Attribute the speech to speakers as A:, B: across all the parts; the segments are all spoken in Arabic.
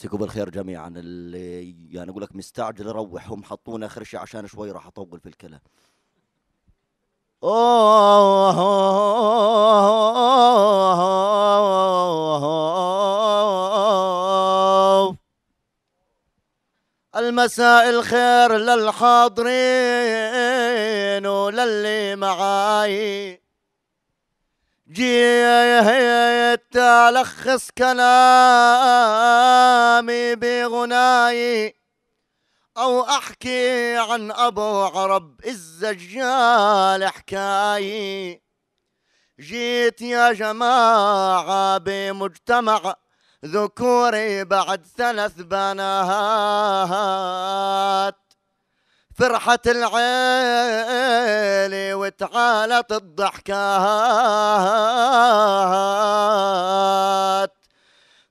A: مسكوا بالخير جميعا اللي يعني اقول لك مستعجل اروح هم حطونا اخر شيء عشان شوي راح اطول في الكلام المساء الخير للحاضرين وللي معاي جيت ألخص كلامي بغنائي أو أحكي عن أبو عرب الزجال حكايي جيت يا جماعة بمجتمع ذكوري بعد ثلاث بنات فرحة العيلة وتعالت الضحكات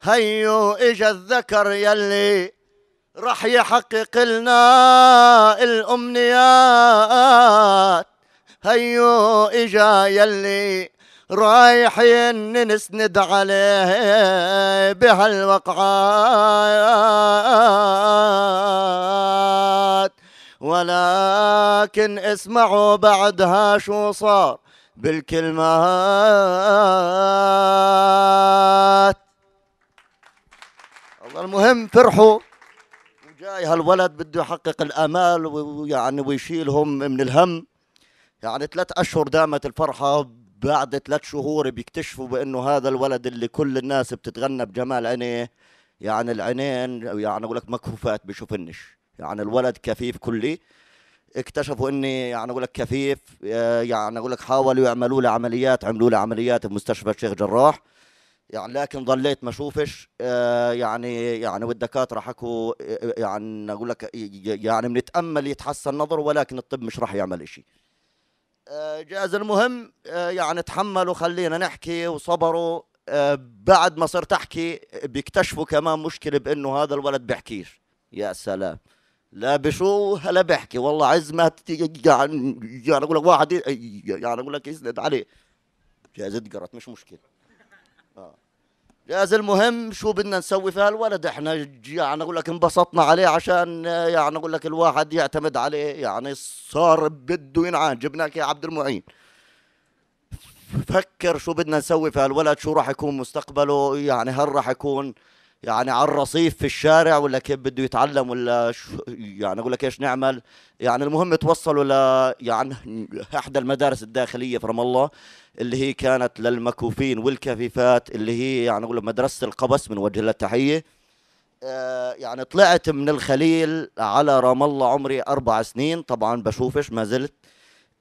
A: هيو اجا الذكر يلي رح يحقق لنا الامنيات هيو اجا يلي رايحين نسند عليه بهالوقعات ولكن اسمعوا بعدها شو صار بالكلمات الله المهم فرحوا وجاي هالولد بده يحقق الامال ويعني ويشيلهم من الهم يعني ثلاث اشهر دامت الفرحه بعد ثلاث شهور بيكتشفوا بانه هذا الولد اللي كل الناس بتتغنى بجمال عينيه يعني العينين يعني اقول لك مكفوفات بشوفنش يعني الولد كفيف كلي اكتشفوا اني يعني اقول لك كفيف يعني اقول لك حاولوا يعملوا لي عمليات عملوا لي عمليات بمستشفى الشيخ جراح يعني لكن ظليت ما اشوفش يعني يعني والدكاتره حكوا يعني اقول لك يعني بنتامل يتحسن نظره ولكن الطب مش راح يعمل شيء جاز المهم يعني تحملوا خلينا نحكي وصبروا بعد ما صرت احكي بيكتشفوا كمان مشكله بانه هذا الولد بيحكيش يا سلام لا بشو هلا بحكي والله عز ما يعني يعني اقول لك واحد يعني اقول لك يسند عليه جاز اتقرت مش مشكله اه جاز المهم شو بدنا نسوي في هالولد احنا يعني اقول لك انبسطنا عليه عشان يعني اقول لك الواحد يعتمد عليه يعني صار بده ينعان جبناك يا عبد المعين فكر شو بدنا نسوي في هالولد شو راح يكون مستقبله يعني هل راح يكون يعني على الرصيف في الشارع ولا كيف بده يتعلم ولا شو يعني اقول لك ايش نعمل يعني المهم توصلوا ل يعني احدى المدارس الداخليه في رام الله اللي هي كانت للمكوفين والكفيفات اللي هي يعني اقول مدرسه القبس من وجه لها التحيه آه، يعني طلعت من الخليل على رام الله عمري اربع سنين طبعا بشوفش ما زلت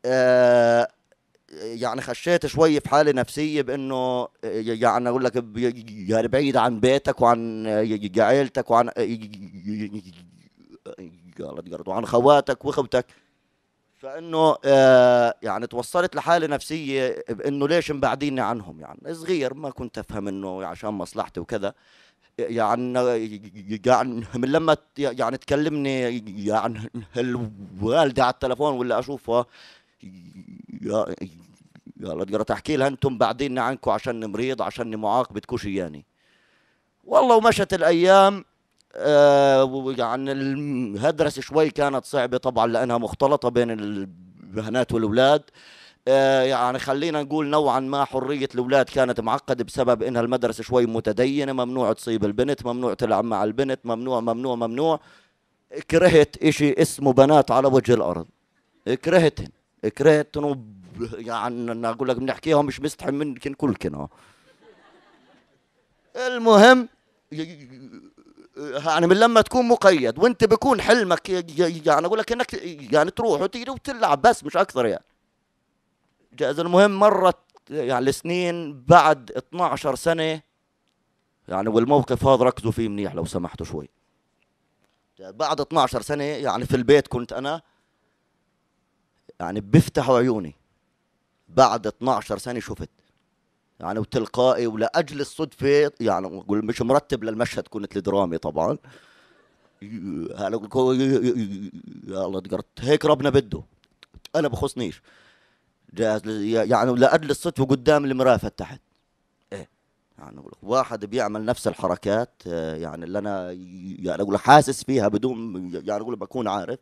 A: آه، يعني خشيت شوي في حاله نفسيه بانه يعني اقول لك يعني بعيد عن بيتك وعن عائلتك وعن وعن خواتك واخوتك فانه يعني توصلت لحاله نفسيه بانه ليش مبعديني عنهم يعني صغير ما كنت افهم انه عشان مصلحتي وكذا يعني يعني من لما يعني تكلمني يعني الوالده على التلفون ولا اشوفها يا تحكي لها انتم بعدين عنكم عشان مريض عشان معاق بدكوش اياني والله ومشت الايام آه، يعني الهدرس شوي كانت صعبة طبعا لأنها مختلطة بين البنات والأولاد آه، يعني خلينا نقول نوعا ما حرية الأولاد كانت معقدة بسبب إنها المدرسة شوي متدينة ممنوع تصيب البنت ممنوع تلعب مع البنت ممنوع ممنوع ممنوع كرهت إشي اسمه بنات على وجه الأرض كرهتهم كريتنو يعني انا اقول لك بنحكيها مش مستحي كل كلكن المهم يعني من لما تكون مقيد وانت بكون حلمك يعني اقول لك انك يعني تروح وتيجي وتلعب بس مش اكثر يعني جاز المهم مرت يعني سنين بعد 12 سنه يعني والموقف هذا ركزوا فيه منيح لو سمحتوا شوي بعد 12 سنه يعني في البيت كنت انا يعني بيفتحوا عيوني بعد 12 سنه شفت يعني وتلقائي ولاجل الصدفه يعني مش مرتب للمشهد كنت لدرامي طبعا يا الله تقرت هيك ربنا بده انا بخصنيش جاهز يعني لاجل الصدفه قدام المراه فتحت ايه يعني واحد بيعمل نفس الحركات آه، يعني اللي انا يعني اقول حاسس فيها بدون يعني اقول بكون عارف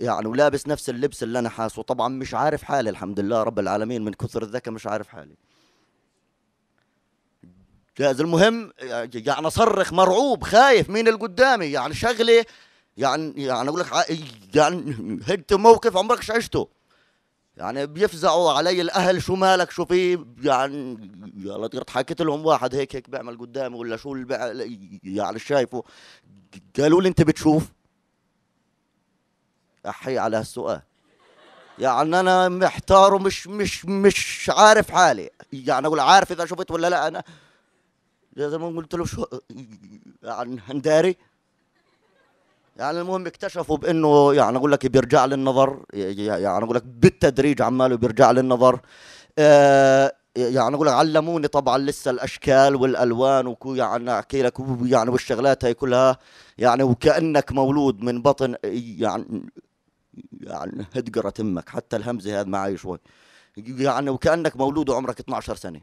A: يعني ولابس نفس اللبس اللي انا حاسه طبعا مش عارف حالي الحمد لله رب العالمين من كثر الذكاء مش عارف حالي جاز المهم يعني اصرخ مرعوب خايف مين اللي قدامي يعني شغله يعني يعني اقول لك يعني هدت موقف عمرك عشته يعني بيفزعوا علي الاهل شو مالك شو في يعني يا لطيف حكيت لهم واحد هيك هيك بيعمل قدامي ولا شو اللي يعني شايفه قالوا لي انت بتشوف احي على هالسؤال يعني انا محتار ومش مش مش عارف حالي يعني اقول عارف اذا شفت ولا لا انا زي ما قلت له شو يعني هنداري يعني المهم اكتشفوا بانه يعني اقول لك بيرجع للنظر يعني اقول لك بالتدريج عماله بيرجع للنظر آه، يعني اقول لك علموني طبعا لسه الاشكال والالوان وكو يعني احكي لك يعني والشغلات هي كلها يعني وكانك مولود من بطن يعني يعني هتقرا تمك حتى الهمزه هذا معي شوي يعني وكانك مولود وعمرك 12 سنه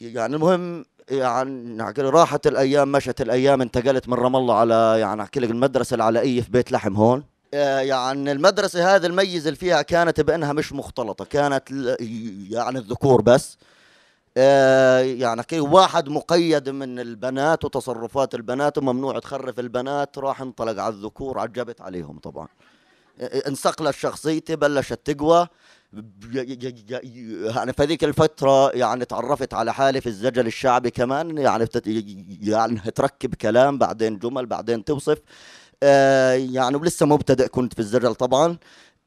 A: يعني المهم يعني راحت الايام مشت الايام انتقلت من رام الله على يعني احكي لك المدرسه العلائيه في بيت لحم هون آه، يعني المدرسه هذه الميز اللي فيها كانت بانها مش مختلطه كانت يعني الذكور بس آه، يعني واحد مقيد من البنات وتصرفات البنات وممنوع تخرف البنات راح انطلق على الذكور عجبت عليهم طبعا آه، آه، انسقلت شخصيتي بلشت تقوى يعني في ذيك الفترة يعني تعرفت على حالي في الزجل الشعبي كمان يعني يعني تركب كلام بعدين جمل بعدين توصف يعني ولسه مبتدئ كنت في الزجل طبعا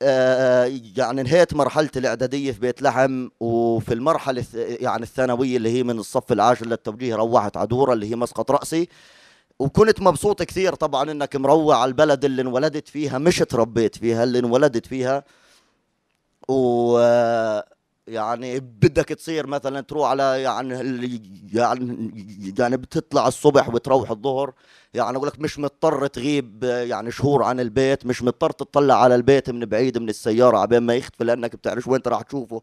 A: آه، آه، يعني انهيت مرحلتي الاعداديه في بيت لحم وفي المرحله يعني الثانويه اللي هي من الصف العاشر للتوجيه روحت عدوره اللي هي مسقط راسي وكنت مبسوط كثير طبعا انك مروع على البلد اللي انولدت فيها مش تربيت فيها اللي انولدت فيها و آه، يعني بدك تصير مثلا تروح على يعني يعني يعني بتطلع الصبح وتروح الظهر يعني اقول لك مش مضطر تغيب يعني شهور عن البيت مش مضطر تطلع على البيت من بعيد من السياره عبين ما يختفي لانك بتعرف وين راح تشوفه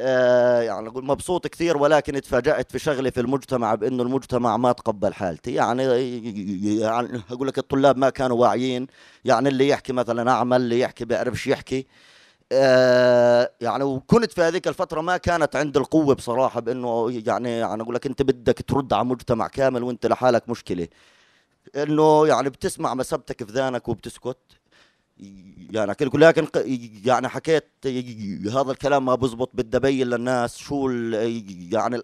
A: آه يعني اقول مبسوط كثير ولكن اتفاجات في شغله في المجتمع بانه المجتمع ما تقبل حالتي يعني يعني اقول لك الطلاب ما كانوا واعيين يعني اللي يحكي مثلا اعمل اللي يحكي بيعرفش يحكي آه، يعني وكنت في هذيك الفتره ما كانت عند القوه بصراحه بانه يعني يعني اقول لك انت بدك ترد على مجتمع كامل وانت لحالك مشكله انه يعني بتسمع مسبتك في ذانك وبتسكت يعني كده كلها يعني حكيت هذا الكلام ما بزبط بدي ابين للناس شو يعني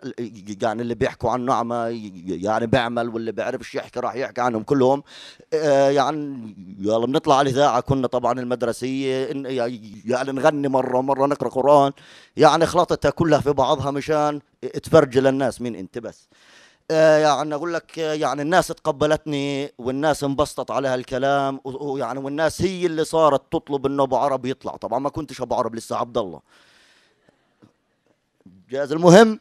A: يعني اللي بيحكوا عن نعمه يعني بيعمل واللي بيعرفش يحكي راح يحكي عنهم كلهم آه، يعني يلا بنطلع على الاذاعه كنا طبعا المدرسيه يعني نغني مره مره نقرا قران يعني خلطتها كلها في بعضها مشان تفرجي للناس مين انت بس آه، يعني اقول لك آه، يعني الناس تقبلتني والناس انبسطت على هالكلام ويعني والناس هي اللي صارت تطلب انه ابو عرب يطلع طبعا ما كنتش ابو عرب لسه عبد الله جاز المهم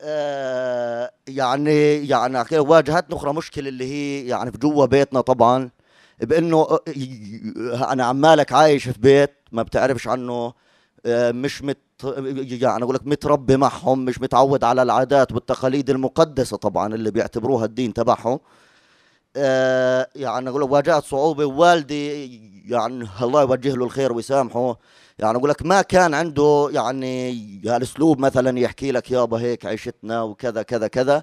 A: آه، يعني يعني واجهتنا اخرى مشكله اللي هي يعني في جوا بيتنا طبعا بانه انا عمالك عايش في بيت ما بتعرفش عنه مش مت يعني اقول لك متربي معهم مش متعود على العادات والتقاليد المقدسه طبعا اللي بيعتبروها الدين تبعهم آه، يعني اقول واجهت صعوبه ووالدي يعني الله يوجه له الخير ويسامحه يعني اقول لك ما كان عنده يعني هالاسلوب مثلا يحكي لك يابا هيك عيشتنا وكذا كذا كذا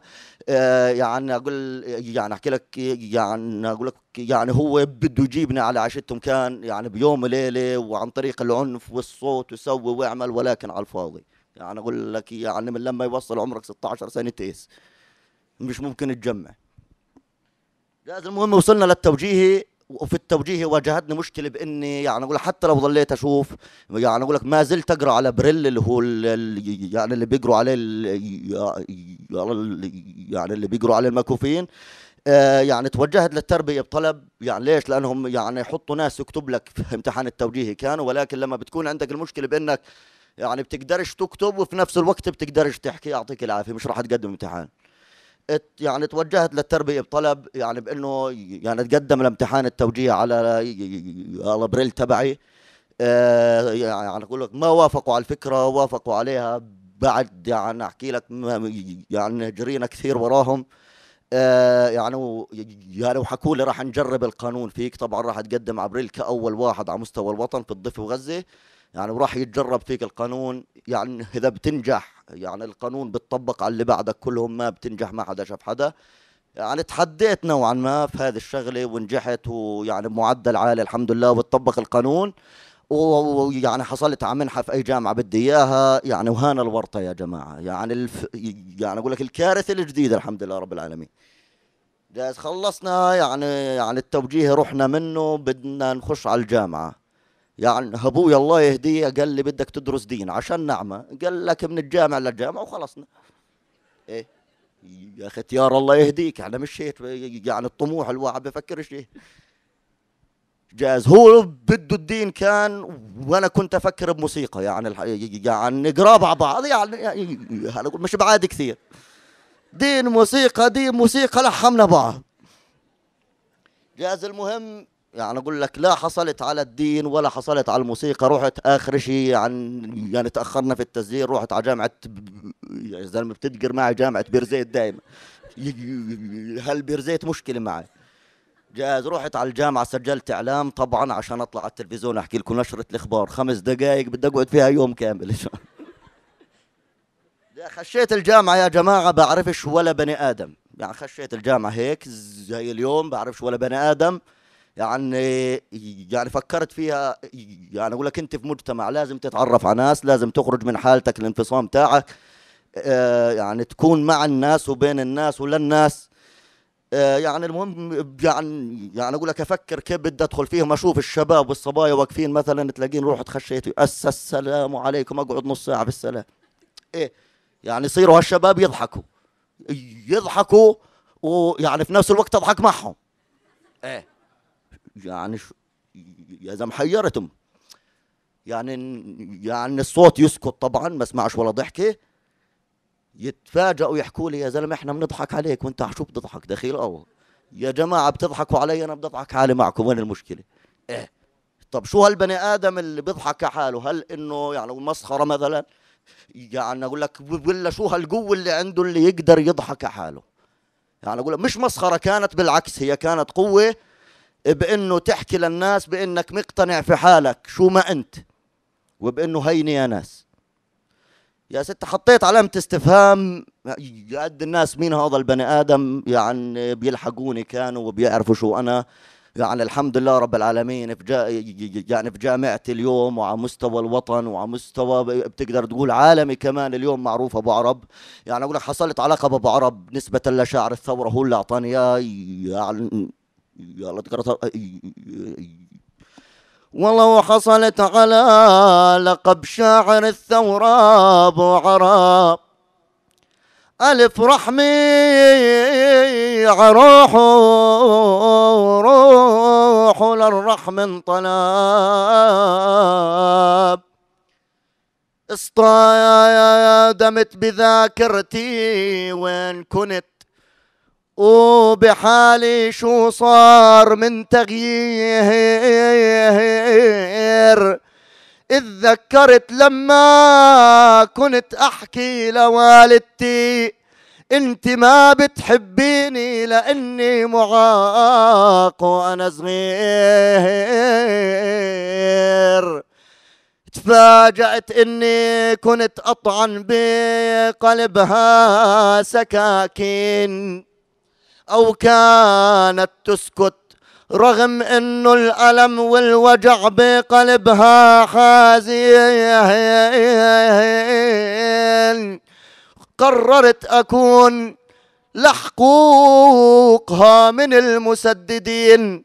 A: آه، يعني اقول يعني احكي لك يعني اقول لك يعني هو بده يجيبنا على عيشتهم كان يعني بيوم وليله وعن طريق العنف والصوت وسوي واعمل ولكن على الفاضي يعني اقول لك يعني من لما يوصل عمرك 16 سنه تيس مش ممكن تجمع لازم المهم وصلنا للتوجيهي وفي التوجيه واجهتني مشكله باني يعني اقول حتى لو ضليت اشوف يعني اقول لك ما زلت اقرا على بريل اللي هو اللي يعني اللي بيقروا عليه يعني اللي بيقروا عليه المكفوفين آه، يعني توجهت للتربية بطلب يعني ليش لأنهم يعني يحطوا ناس يكتب لك في امتحان التوجيهي كانوا ولكن لما بتكون عندك المشكلة بأنك يعني بتقدرش تكتب وفي نفس الوقت بتقدرش تحكي يعطيك العافية مش راح تقدم امتحان يعني توجهت للتربيه بطلب يعني بانه يعني تقدم لامتحان التوجيه على على بريل تبعي آه، يعني اقول لك ما وافقوا على الفكره وافقوا عليها بعد يعني احكي لك يعني جرينا كثير وراهم آه، يعني يعني وحكوا لي راح نجرب القانون فيك طبعا راح تقدم عبريل كاول واحد على مستوى الوطن في الضفه وغزه يعني وراح يتجرب فيك القانون يعني اذا بتنجح يعني القانون بتطبق على اللي بعدك كلهم ما بتنجح ما حدا شاف حدا يعني تحديت نوعا ما في هذه الشغله ونجحت ويعني بمعدل عالي الحمد لله وتطبق القانون ويعني حصلت على منحه في اي جامعه بدي اياها يعني وهان الورطه يا جماعه يعني الف يعني اقول لك الكارثه الجديده الحمد لله رب العالمين جاهز خلصنا يعني يعني التوجيه رحنا منه بدنا نخش على الجامعه يعني أبوي الله يهديه قال لي بدك تدرس دين عشان نعمه قال لك من الجامع للجامع وخلصنا ايه يا ختيار الله يهديك احنا يعني مش هيك يعني الطموح الواحد بفكرش ايه جاز هو بده الدين كان وانا كنت افكر بموسيقى يعني يعني قراب على بعض يعني, يعني مش بعاد كثير دين موسيقى دين موسيقى لحمنا بعض جاز المهم يعني اقول لك لا حصلت على الدين ولا حصلت على الموسيقى رحت اخر شيء عن يعني تاخرنا في التسجيل رحت على جامعه يا يعني زلمه بتدقر معي جامعه بيرزيت دائما هل بيرزيت مشكله معي جاهز رحت على الجامعة سجلت إعلام طبعا عشان أطلع على التلفزيون أحكي لكم نشرة الإخبار خمس دقايق بدي أقعد فيها يوم كامل خشيت الجامعة يا جماعة بعرفش ولا بني آدم يعني خشيت الجامعة هيك زي اليوم بعرفش ولا بني آدم يعني يعني فكرت فيها يعني اقول لك انت في مجتمع لازم تتعرف على ناس لازم تخرج من حالتك الانفصام تاعك آه، يعني تكون مع الناس وبين الناس وللناس آه، يعني المهم يعني يعني اقول لك افكر كيف بدي ادخل فيهم اشوف الشباب والصبايا واقفين مثلا تلاقين روح تخشيت اس السلام عليكم اقعد نص ساعه في السلام ايه يعني يصيروا هالشباب يضحكوا يضحكوا ويعني في نفس الوقت اضحك معهم ايه يعني يا زلمه حيرتهم يعني يعني الصوت يسكت طبعا ما اسمعش ولا ضحكه يتفاجئوا يحكوا لي يا زلمه احنا بنضحك عليك وانت شو بتضحك دخيل او يا جماعه بتضحكوا علي انا بضحك حالي معكم وين المشكله ايه طب شو هالبني ادم اللي بيضحك حاله هل انه يعني مسخره مثلا يعني اقول لك ولا شو هالقوه اللي عنده اللي يقدر يضحك حاله يعني اقول لك مش مسخره كانت بالعكس هي كانت قوه بانه تحكي للناس بانك مقتنع في حالك شو ما انت وبانه هيني يا ناس يا ست حطيت علامة استفهام قد الناس مين هذا البني آدم يعني بيلحقوني كانوا وبيعرفوا شو أنا يعني الحمد لله رب العالمين في جا يعني في جامعتي اليوم وعلى مستوى الوطن وعلى مستوى بتقدر تقول عالمي كمان اليوم معروف ابو عرب يعني اقول لك حصلت علاقه بابو عرب نسبه لشاعر الثوره هو اللي اعطاني اياه يعني ولو حصلت على لقب شاعر الثورة أبو عرب ألف رحمي عروح روح للرحم يا دمت بذاكرتي وين كنت وبحالي شو صار من تغيير اتذكرت لما كنت احكي لوالدتي انت ما بتحبيني لاني معاق وانا صغير تفاجأت اني كنت اطعن بقلبها سكاكين أو كانت تسكت رغم انه الالم والوجع بقلبها حزين قررت اكون لحقوقها من المسددين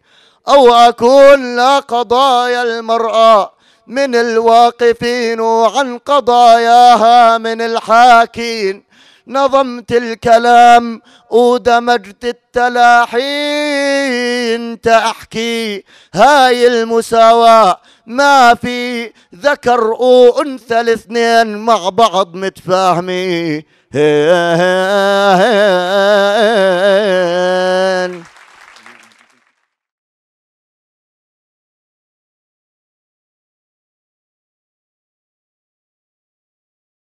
A: او اكون لقضايا المراه من الواقفين وعن قضاياها من الحاكين نظمت الكلام ودمجت التلاحين تحكي هاي المساواة ما في ذكر وأنثى الاثنين مع بعض متفاهمين